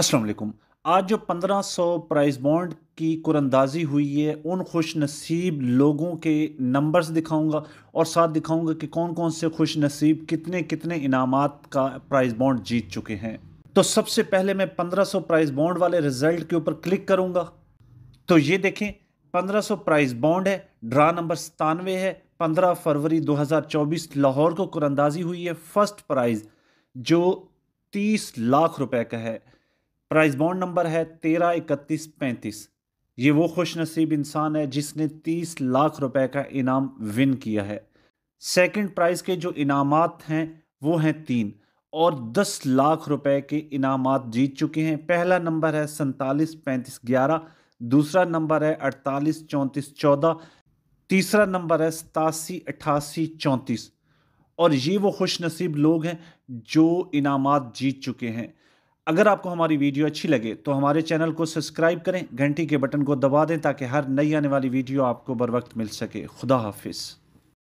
अस्सलाम वालेकुम आज जो 1500 प्राइस बॉन्ड की कुरंदाजी हुई है उन खुश नसीब लोगों के नंबर्स दिखाऊंगा और साथ दिखाऊंगा कि कौन कौन से खुश नसीब कितने कितने इनामात का प्राइस बॉन्ड जीत चुके हैं तो सबसे पहले मैं 1500 प्राइस बॉन्ड वाले रिजल्ट के ऊपर क्लिक करूंगा तो ये देखें 1500 प्राइस बॉन्ड है ड्रा नंबर सतानवे है 15 फरवरी 2024 लाहौर को कुरंदाजी हुई है फर्स्ट प्राइज़ जो तीस लाख रुपए का है प्राइस बॉन्ड नंबर है तेरह इकतीस पैंतीस ये वो खुश नसीब इंसान है जिसने तीस लाख रुपए का इनाम विन किया है सेकंड प्राइज़ के जो इनामात हैं वो हैं तीन और दस लाख रुपए के इनामात जीत चुके हैं पहला नंबर है सैतालीस पैंतीस ग्यारह दूसरा नंबर है अड़तालीस चौंतीस चौदह तीसरा नंबर है सतासी अट्ठासी चौंतीस और ये वो खुश नसीब लोग हैं जो इनामात जीत चुके हैं अगर आपको हमारी वीडियो अच्छी लगे तो हमारे चैनल को सब्सक्राइब करें घंटी के बटन को दबा दें ताकि हर नई आने वाली वीडियो आपको बर वक्त मिल सके खुदा हाफिज़